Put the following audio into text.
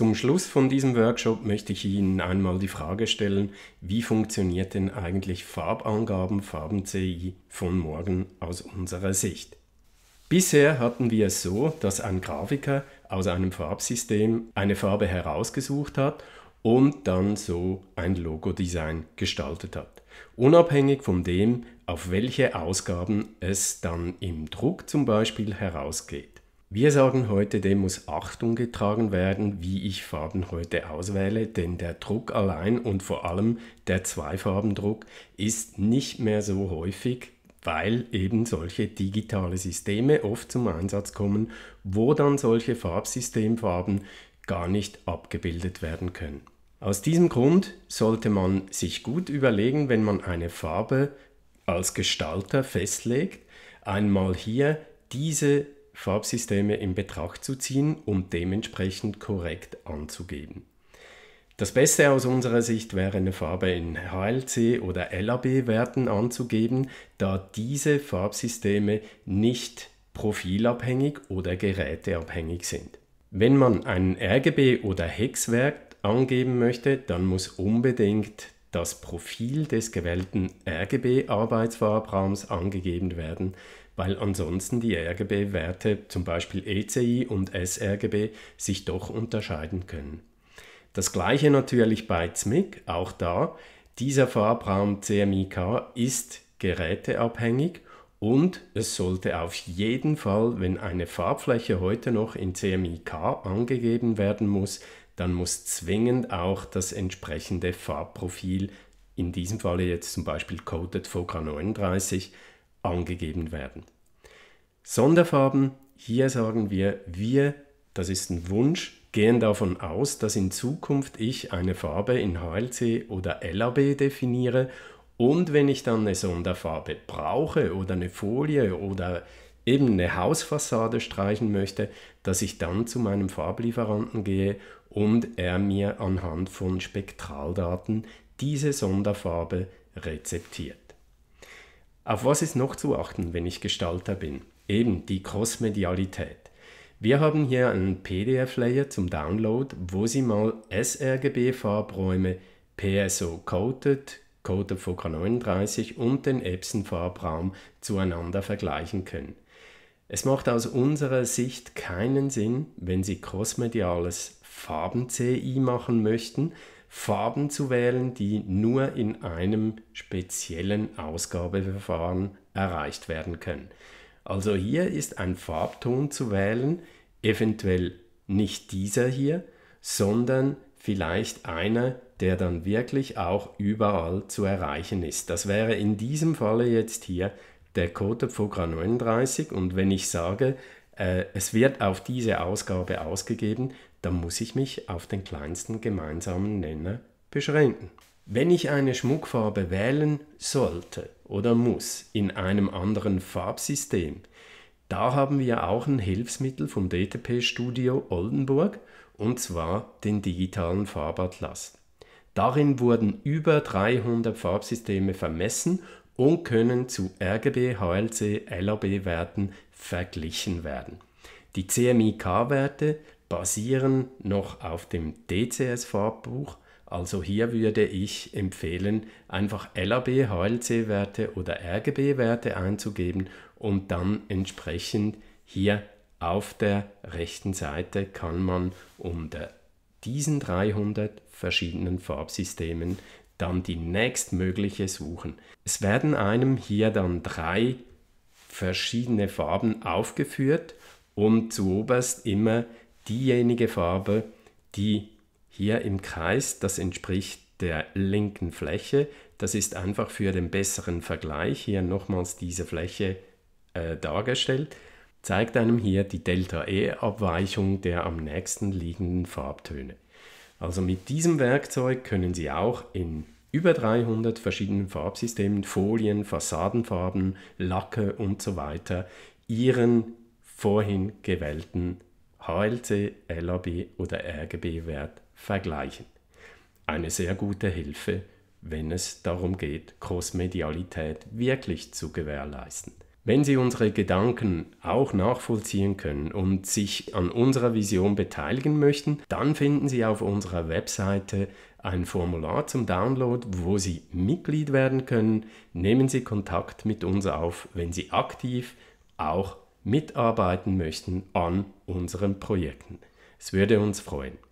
Zum Schluss von diesem Workshop möchte ich Ihnen einmal die Frage stellen, wie funktioniert denn eigentlich Farbangaben, Farben-CI von morgen aus unserer Sicht? Bisher hatten wir es so, dass ein Grafiker aus einem Farbsystem eine Farbe herausgesucht hat und dann so ein Logo-Design gestaltet hat. Unabhängig von dem, auf welche Ausgaben es dann im Druck zum Beispiel herausgeht. Wir sagen heute, dem muss Achtung getragen werden, wie ich Farben heute auswähle, denn der Druck allein und vor allem der Zweifarbendruck ist nicht mehr so häufig, weil eben solche digitale Systeme oft zum Einsatz kommen, wo dann solche Farbsystemfarben gar nicht abgebildet werden können. Aus diesem Grund sollte man sich gut überlegen, wenn man eine Farbe als Gestalter festlegt, einmal hier diese Farbsysteme in Betracht zu ziehen, um dementsprechend korrekt anzugeben. Das Beste aus unserer Sicht wäre eine Farbe in HLC oder LAB-Werten anzugeben, da diese Farbsysteme nicht profilabhängig oder geräteabhängig sind. Wenn man einen RGB oder Hex-Wert angeben möchte, dann muss unbedingt das Profil des gewählten RGB-Arbeitsfarbraums angegeben werden, weil ansonsten die RGB-Werte, zum Beispiel ECI und sRGB, sich doch unterscheiden können. Das gleiche natürlich bei ZMIC, auch da, dieser Farbraum CMYK ist geräteabhängig und es sollte auf jeden Fall, wenn eine Farbfläche heute noch in CMYK angegeben werden muss, dann muss zwingend auch das entsprechende Farbprofil, in diesem Falle jetzt zum Beispiel Coded FOCA 39, angegeben werden. Sonderfarben, hier sagen wir, wir, das ist ein Wunsch, gehen davon aus, dass in Zukunft ich eine Farbe in HLC oder LAB definiere und wenn ich dann eine Sonderfarbe brauche oder eine Folie oder eben eine Hausfassade streichen möchte, dass ich dann zu meinem Farblieferanten gehe und er mir anhand von Spektraldaten diese Sonderfarbe rezeptiert. Auf was ist noch zu achten, wenn ich Gestalter bin? Eben die Crossmedialität. Wir haben hier einen PDF-Layer zum Download, wo Sie mal sRGB-Farbräume PSO-coded, Code of VK39 und den Epson-Farbraum zueinander vergleichen können. Es macht aus unserer Sicht keinen Sinn, wenn Sie crossmediales Farben-CI machen möchten, Farben zu wählen, die nur in einem speziellen Ausgabeverfahren erreicht werden können. Also hier ist ein Farbton zu wählen, eventuell nicht dieser hier, sondern vielleicht einer, der dann wirklich auch überall zu erreichen ist. Das wäre in diesem Falle jetzt hier der Code Fogra 39 und wenn ich sage, äh, es wird auf diese Ausgabe ausgegeben, dann muss ich mich auf den kleinsten gemeinsamen Nenner beschränken. Wenn ich eine Schmuckfarbe wählen sollte oder muss in einem anderen Farbsystem, da haben wir auch ein Hilfsmittel vom DTP Studio Oldenburg und zwar den digitalen Farbatlas. Darin wurden über 300 Farbsysteme vermessen und können zu RGB, HLC, LAB-Werten verglichen werden. Die CMYK-Werte basieren noch auf dem DCS-Farbbuch, also hier würde ich empfehlen, einfach LAB, HLC-Werte oder RGB-Werte einzugeben und dann entsprechend hier auf der rechten Seite kann man unter diesen 300 verschiedenen Farbsystemen dann die nächstmögliche suchen. Es werden einem hier dann drei verschiedene Farben aufgeführt und zuoberst immer diejenige Farbe, die hier im Kreis, das entspricht der linken Fläche, das ist einfach für den besseren Vergleich hier nochmals diese Fläche äh, dargestellt, zeigt einem hier die Delta-E-Abweichung der am nächsten liegenden Farbtöne. Also mit diesem Werkzeug können Sie auch in über 300 verschiedenen Farbsystemen, Folien, Fassadenfarben, Lacke und so weiter Ihren vorhin gewählten HLC, LAB oder RGB-Wert vergleichen. Eine sehr gute Hilfe, wenn es darum geht, Crossmedialität wirklich zu gewährleisten. Wenn Sie unsere Gedanken auch nachvollziehen können und sich an unserer Vision beteiligen möchten, dann finden Sie auf unserer Webseite ein Formular zum Download, wo Sie Mitglied werden können. Nehmen Sie Kontakt mit uns auf, wenn Sie aktiv auch mitarbeiten möchten an unseren Projekten. Es würde uns freuen.